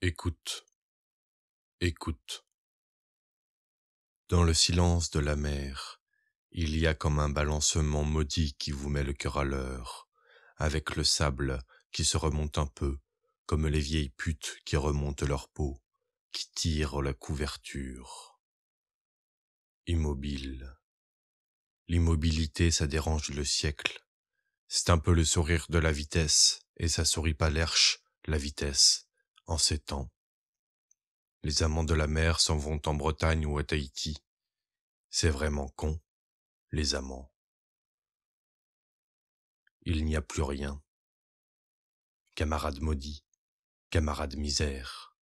Écoute, écoute. Dans le silence de la mer, il y a comme un balancement maudit qui vous met le cœur à l'heure, avec le sable qui se remonte un peu, comme les vieilles putes qui remontent leur peau, qui tirent la couverture. Immobile. L'immobilité, ça dérange le siècle. C'est un peu le sourire de la vitesse, et ça sourit pas l'herche, la vitesse en ces temps. Les amants de la mer s'en vont en Bretagne ou à Tahiti. C'est vraiment con, les amants. Il n'y a plus rien. Camarade maudit, camarade misère.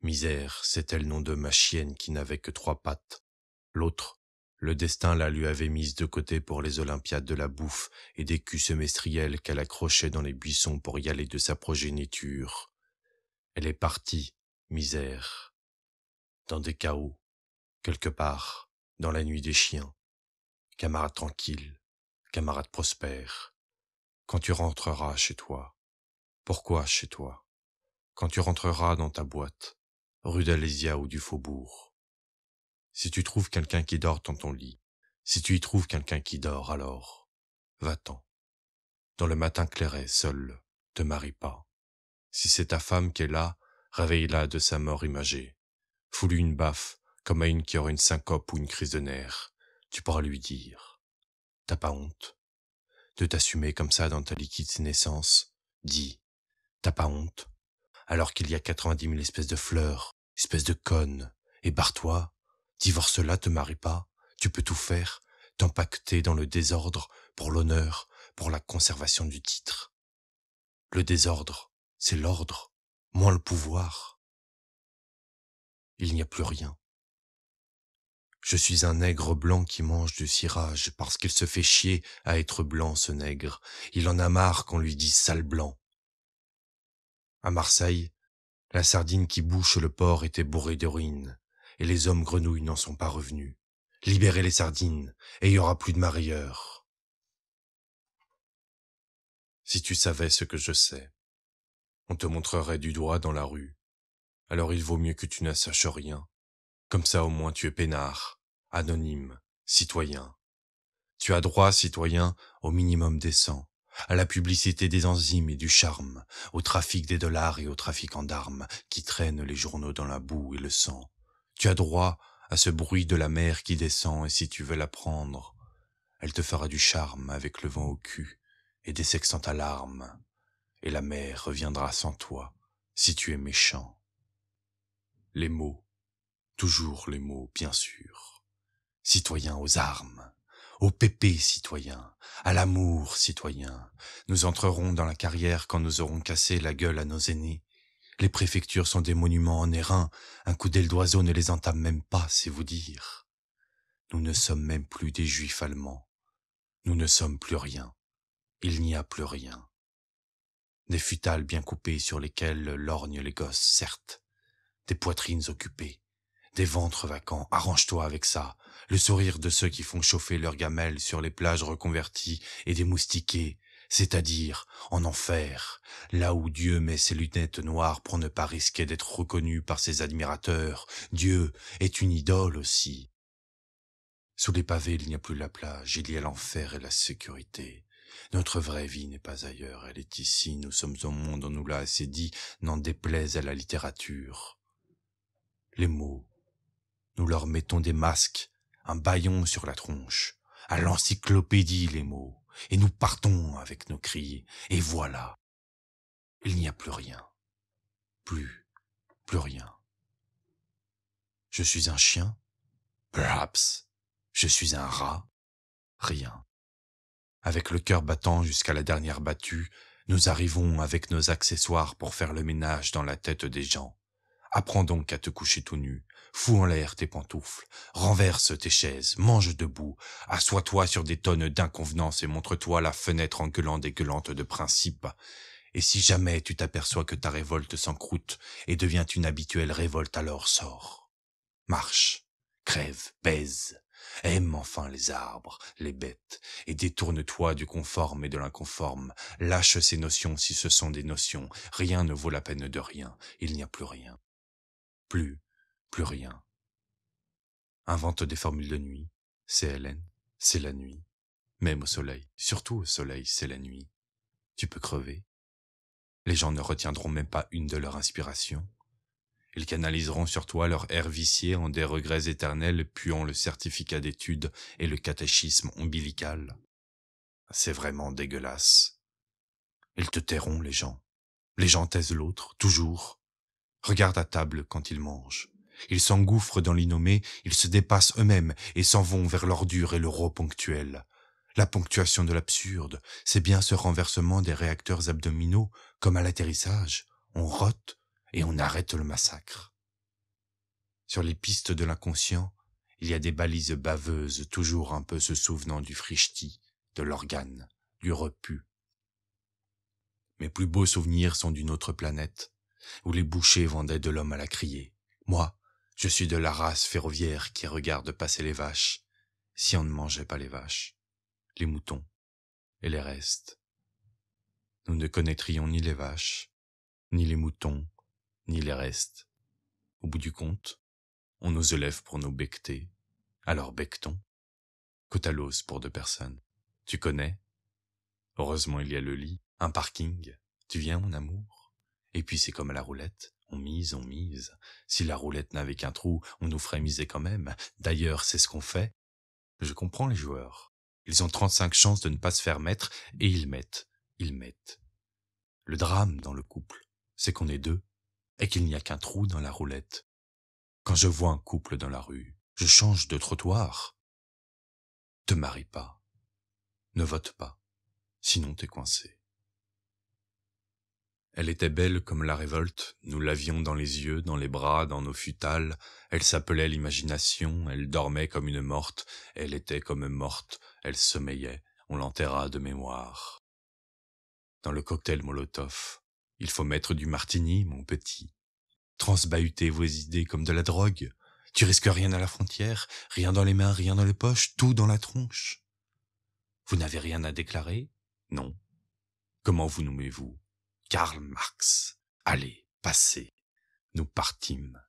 Misère, c'était le nom de ma chienne qui n'avait que trois pattes. L'autre, le destin la lui avait mise de côté pour les Olympiades de la bouffe et des culs semestriels qu'elle accrochait dans les buissons pour y aller de sa progéniture. Elle est partie, misère, dans des chaos, quelque part, dans la nuit des chiens. Camarade tranquille, camarade prospère, quand tu rentreras chez toi, pourquoi chez toi Quand tu rentreras dans ta boîte, rue d'Alésia ou du Faubourg. Si tu trouves quelqu'un qui dort dans ton lit, si tu y trouves quelqu'un qui dort, alors, va-t'en. Dans le matin clairé, seul, te marie pas. Si c'est ta femme qui est là, réveille-la de sa mort imagée. Fous-lui une baffe, comme à une qui aura une syncope ou une crise de nerfs. Tu pourras lui dire. T'as pas honte De t'assumer comme ça dans ta liquide naissance Dis. T'as pas honte Alors qu'il y a quatre vingt mille espèces de fleurs, espèces de cônes Et barre-toi. Divorce-la, te marie pas. Tu peux tout faire. T'empaqueter dans le désordre pour l'honneur, pour la conservation du titre. Le désordre, c'est l'ordre, moins le pouvoir. Il n'y a plus rien. Je suis un nègre blanc qui mange du cirage parce qu'il se fait chier à être blanc ce nègre. Il en a marre qu'on lui dise sale blanc. À Marseille, la sardine qui bouche le port était bourrée ruines, et les hommes grenouilles n'en sont pas revenus. Libérez les sardines, et il y aura plus de marieurs. Si tu savais ce que je sais, on te montrerait du doigt dans la rue. Alors il vaut mieux que tu ne saches rien. Comme ça au moins tu es peinard, anonyme, citoyen. Tu as droit, citoyen, au minimum des décent, à la publicité des enzymes et du charme, au trafic des dollars et au trafic en d'armes qui traînent les journaux dans la boue et le sang. Tu as droit à ce bruit de la mer qui descend et si tu veux la prendre, elle te fera du charme avec le vent au cul et des sexes alarmes et la mer reviendra sans toi, si tu es méchant. Les mots, toujours les mots, bien sûr. Citoyens aux armes, au pépé citoyens, à l'amour citoyen, nous entrerons dans la carrière quand nous aurons cassé la gueule à nos aînés. Les préfectures sont des monuments en airain, un coup d'aile d'oiseau ne les entame même pas, c'est vous dire. Nous ne sommes même plus des juifs allemands. Nous ne sommes plus rien. Il n'y a plus rien des futales bien coupées sur lesquelles lorgnent les gosses, certes, des poitrines occupées, des ventres vacants, arrange-toi avec ça, le sourire de ceux qui font chauffer leurs gamelles sur les plages reconverties et moustiqués, c'est-à-dire en enfer, là où Dieu met ses lunettes noires pour ne pas risquer d'être reconnu par ses admirateurs. Dieu est une idole aussi. Sous les pavés, il n'y a plus la plage, il y a l'enfer et la sécurité. Notre vraie vie n'est pas ailleurs, elle est ici, nous sommes au monde, on nous l'a assez dit, n'en déplaise à la littérature. Les mots, nous leur mettons des masques, un baillon sur la tronche, à l'encyclopédie les mots, et nous partons avec nos cris, et voilà. Il n'y a plus rien. Plus, plus rien. Je suis un chien Perhaps. Je suis un rat Rien. Avec le cœur battant jusqu'à la dernière battue, nous arrivons avec nos accessoires pour faire le ménage dans la tête des gens. Apprends donc à te coucher tout nu, fous en l'air tes pantoufles, renverse tes chaises, mange debout, assois-toi sur des tonnes d'inconvenances et montre-toi la fenêtre en gueulant des gueulantes de principe. Et si jamais tu t'aperçois que ta révolte s'encroûte et devient une habituelle révolte, alors sors. Marche, crève, baise, Aime enfin les arbres, les bêtes, et détourne-toi du conforme et de l'inconforme. Lâche ces notions si ce sont des notions. Rien ne vaut la peine de rien. Il n'y a plus rien. Plus, plus rien. Invente des formules de nuit. C'est Hélène, c'est la nuit. Même au soleil, surtout au soleil, c'est la nuit. Tu peux crever. Les gens ne retiendront même pas une de leurs inspirations. Ils canaliseront sur toi leur air vicié en des regrets éternels puant le certificat d'études et le catéchisme ombilical. C'est vraiment dégueulasse. Ils te tairont, les gens. Les gens taisent l'autre, toujours. Regarde à table quand ils mangent. Ils s'engouffrent dans l'innommé, ils se dépassent eux-mêmes et s'en vont vers l'ordure et l'euro ponctuel. La ponctuation de l'absurde, c'est bien ce renversement des réacteurs abdominaux, comme à l'atterrissage. On rote, et on arrête le massacre. Sur les pistes de l'inconscient, il y a des balises baveuses toujours un peu se souvenant du frichti, de l'organe, du repu. Mes plus beaux souvenirs sont d'une autre planète, où les bouchers vendaient de l'homme à la criée. Moi, je suis de la race ferroviaire qui regarde passer les vaches, si on ne mangeait pas les vaches, les moutons et les restes. Nous ne connaîtrions ni les vaches, ni les moutons, ni les restes. Au bout du compte, on nous élève pour nous becter, alors bectons. Cotalos pour deux personnes. Tu connais Heureusement il y a le lit, un parking. Tu viens mon amour Et puis c'est comme à la roulette, on mise, on mise. Si la roulette n'avait qu'un trou, on nous ferait miser quand même. D'ailleurs c'est ce qu'on fait. Je comprends les joueurs. Ils ont trente-cinq chances de ne pas se faire mettre, et ils mettent, ils mettent. Le drame dans le couple, c'est qu'on est deux, et qu'il n'y a qu'un trou dans la roulette. Quand je vois un couple dans la rue, je change de trottoir. Te marie pas. Ne vote pas. Sinon t'es coincé. Elle était belle comme la révolte, nous l'avions dans les yeux, dans les bras, dans nos futales, elle s'appelait l'imagination, elle dormait comme une morte, elle était comme morte, elle sommeillait, on l'enterra de mémoire. Dans le cocktail Molotov, il faut mettre du martini, mon petit. Transbahuter vos idées comme de la drogue. Tu risques rien à la frontière, rien dans les mains, rien dans les poches, tout dans la tronche. Vous n'avez rien à déclarer Non. Comment vous nommez-vous Karl Marx. Allez, passez. Nous partîmes.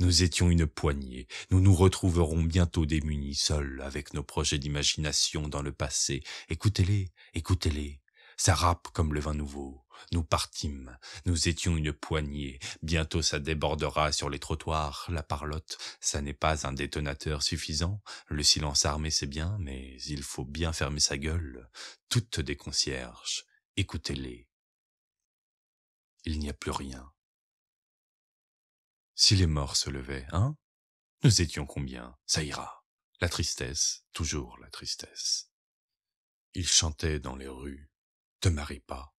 Nous étions une poignée. Nous nous retrouverons bientôt démunis seuls avec nos projets d'imagination dans le passé. Écoutez-les, écoutez-les. Ça rappe comme le vin nouveau. Nous partîmes. Nous étions une poignée. Bientôt ça débordera sur les trottoirs, la parlotte. Ça n'est pas un détonateur suffisant. Le silence armé c'est bien, mais il faut bien fermer sa gueule. Toutes des concierges. Écoutez-les. Il n'y a plus rien. Si les morts se levaient, hein Nous étions combien Ça ira. La tristesse, toujours la tristesse. Il chantait dans les rues. Te marie pas,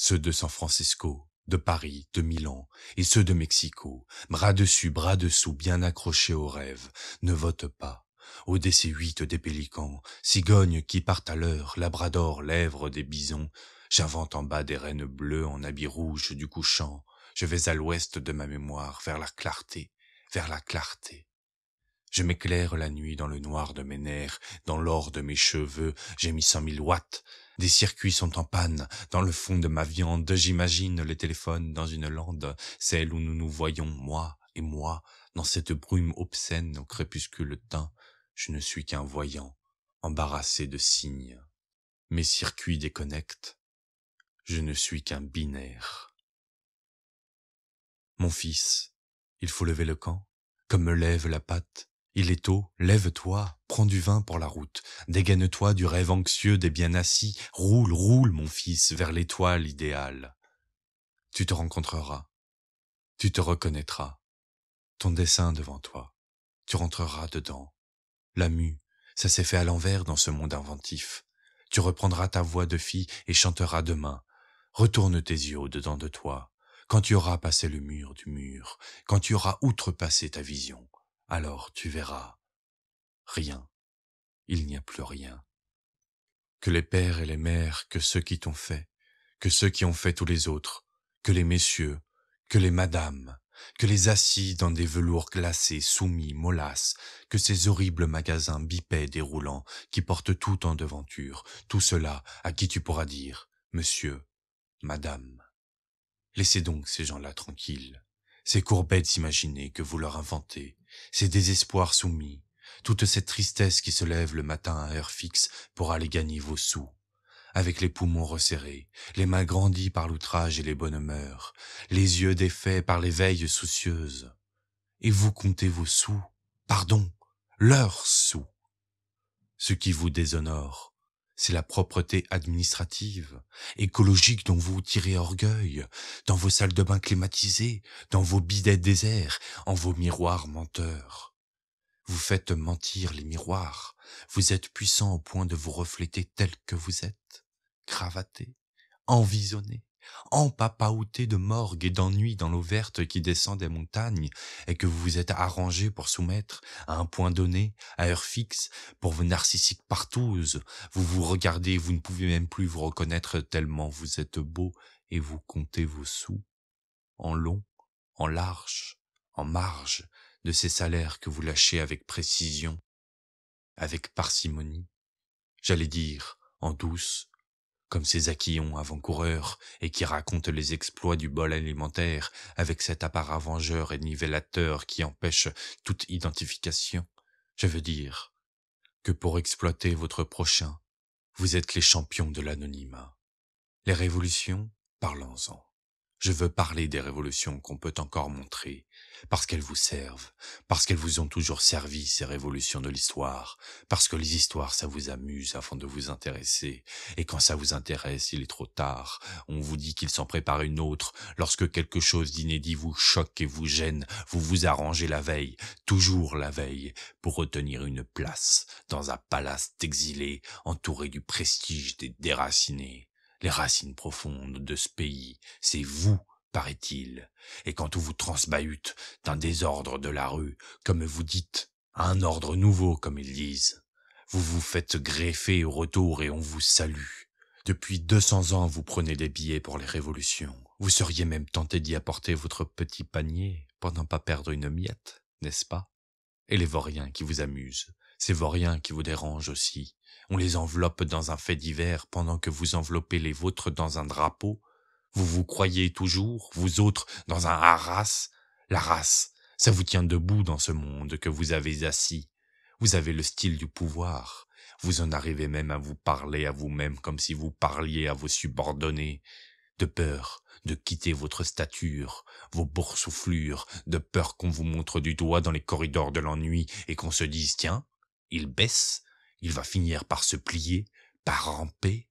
ceux de San Francisco, de Paris, de Milan, et ceux de Mexico, bras dessus, bras dessous, bien accrochés aux rêves, ne votent pas. Au décès huit des pélicans, cigognes qui partent à l'heure, labrador, lèvres des bisons, j'invente en bas des rênes bleues en habits rouges du couchant, je vais à l'ouest de ma mémoire, vers la clarté, vers la clarté. Je m'éclaire la nuit dans le noir de mes nerfs, dans l'or de mes cheveux, j'ai mis cent mille watts, des circuits sont en panne. Dans le fond de ma viande, j'imagine le téléphone dans une lande, celle où nous nous voyons, moi et moi, dans cette brume obscène au crépuscule teint. Je ne suis qu'un voyant, embarrassé de signes. Mes circuits déconnectent. Je ne suis qu'un binaire. Mon fils, il faut lever le camp, comme me lève la patte, il est tôt, lève-toi, prends du vin pour la route, dégaine-toi du rêve anxieux des bien assis, roule, roule, mon fils, vers l'étoile idéale. Tu te rencontreras, tu te reconnaîtras, ton dessin devant toi, tu rentreras dedans. La mue, ça s'est fait à l'envers dans ce monde inventif. Tu reprendras ta voix de fille et chanteras demain. Retourne tes yeux au-dedans de toi, quand tu auras passé le mur du mur, quand tu auras outrepassé ta vision alors tu verras. Rien. Il n'y a plus rien. Que les pères et les mères, que ceux qui t'ont fait, que ceux qui ont fait tous les autres, que les messieurs, que les madames, que les assis dans des velours glacés, soumis, molasses, que ces horribles magasins bipèdes et roulants qui portent tout en devanture, tout cela à qui tu pourras dire, monsieur, madame. Laissez donc ces gens-là tranquilles. Ces courbettes imaginées que vous leur inventez, ces désespoirs soumis, toute cette tristesse qui se lève le matin à heure fixe pour aller gagner vos sous, avec les poumons resserrés, les mains grandies par l'outrage et les bonnes mœurs, les yeux défaits par les veilles soucieuses. Et vous comptez vos sous, pardon, leurs sous. Ce qui vous déshonore, c'est la propreté administrative, écologique dont vous tirez orgueil, dans vos salles de bain climatisées, dans vos bidets déserts, en vos miroirs menteurs. Vous faites mentir les miroirs, vous êtes puissant au point de vous refléter tel que vous êtes, cravaté, envisonné, en papaouté de morgue et d'ennui dans l'eau verte qui descend des montagnes, et que vous vous êtes arrangé pour soumettre, à un point donné, à heure fixe, pour vos narcissiques partouses vous vous regardez, vous ne pouvez même plus vous reconnaître tellement vous êtes beau, et vous comptez vos sous, en long, en large, en marge, de ces salaires que vous lâchez avec précision, avec parcimonie, j'allais dire en douce, comme ces aquillons avant-coureurs et qui racontent les exploits du bol alimentaire avec cet appareil vengeur et nivellateur qui empêche toute identification. Je veux dire que pour exploiter votre prochain, vous êtes les champions de l'anonymat. Les révolutions, parlons-en. Je veux parler des révolutions qu'on peut encore montrer, parce qu'elles vous servent, parce qu'elles vous ont toujours servi ces révolutions de l'histoire, parce que les histoires ça vous amuse afin de vous intéresser, et quand ça vous intéresse il est trop tard, on vous dit qu'il s'en prépare une autre, lorsque quelque chose d'inédit vous choque et vous gêne, vous vous arrangez la veille, toujours la veille, pour retenir une place dans un palace d'exilés entouré du prestige des déracinés, les racines profondes de ce pays. C'est vous, paraît-il. Et quand on vous transbahute d'un désordre de la rue, comme vous dites, à un ordre nouveau, comme ils disent, vous vous faites greffer au retour et on vous salue. Depuis deux cents ans, vous prenez des billets pour les révolutions. Vous seriez même tenté d'y apporter votre petit panier pour n'en pas perdre une miette, n'est-ce pas Et les vauriens qui vous amusent vos vauriens qui vous dérangent aussi. On les enveloppe dans un fait divers pendant que vous enveloppez les vôtres dans un drapeau. Vous vous croyez toujours, vous autres, dans un haras. La race, ça vous tient debout dans ce monde que vous avez assis. Vous avez le style du pouvoir. Vous en arrivez même à vous parler à vous-même comme si vous parliez à vos subordonnés. De peur de quitter votre stature, vos boursouflures, de peur qu'on vous montre du doigt dans les corridors de l'ennui et qu'on se dise tiens, il baisse, il va finir par se plier, par ramper.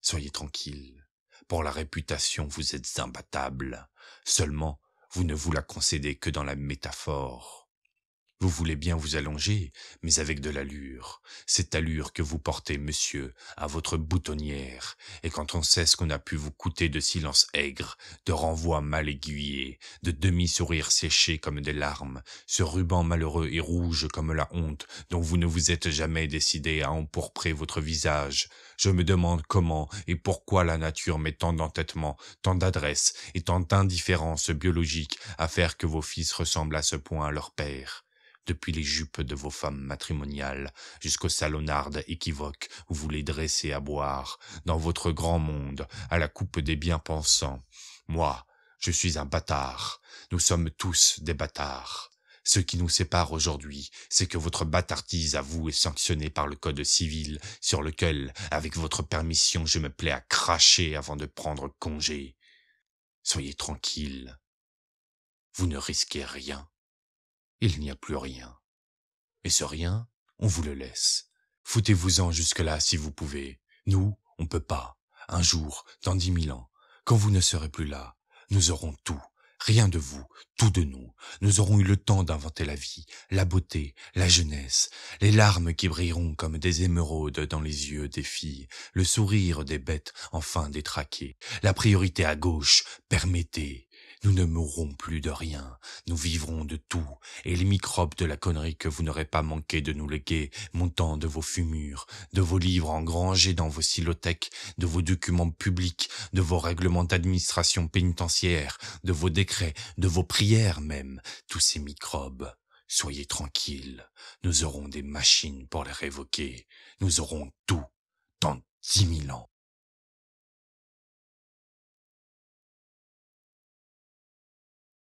Soyez tranquille. Pour la réputation, vous êtes imbattable. Seulement, vous ne vous la concédez que dans la métaphore. Vous voulez bien vous allonger, mais avec de l'allure. Cette allure que vous portez, monsieur, à votre boutonnière. Et quand on sait ce qu'on a pu vous coûter de silence aigre, de renvois mal aiguillés, de demi-sourires séchés comme des larmes, ce ruban malheureux et rouge comme la honte dont vous ne vous êtes jamais décidé à empourprer votre visage, je me demande comment et pourquoi la nature met tant d'entêtement, tant d'adresse et tant d'indifférence biologique à faire que vos fils ressemblent à ce point à leur père depuis les jupes de vos femmes matrimoniales jusqu'aux salonnardes équivoques où vous les dressez à boire, dans votre grand monde, à la coupe des bien-pensants. Moi, je suis un bâtard. Nous sommes tous des bâtards. Ce qui nous sépare aujourd'hui, c'est que votre bâtardise à vous est sanctionnée par le code civil, sur lequel, avec votre permission, je me plais à cracher avant de prendre congé. Soyez tranquille. Vous ne risquez rien il n'y a plus rien. Et ce rien, on vous le laisse. Foutez-vous-en jusque-là si vous pouvez. Nous, on ne peut pas. Un jour, dans dix mille ans, quand vous ne serez plus là, nous aurons tout. Rien de vous, tout de nous. Nous aurons eu le temps d'inventer la vie, la beauté, la jeunesse, les larmes qui brilleront comme des émeraudes dans les yeux des filles, le sourire des bêtes enfin détraquées, la priorité à gauche, permettez, nous ne mourrons plus de rien, nous vivrons de tout, et les microbes de la connerie que vous n'aurez pas manqué de nous léguer, montant de vos fumures, de vos livres engrangés dans vos silothèques, de vos documents publics, de vos règlements d'administration pénitentiaire, de vos décrets, de vos prières même, tous ces microbes. Soyez tranquilles, nous aurons des machines pour les révoquer, nous aurons tout dans dix mille ans.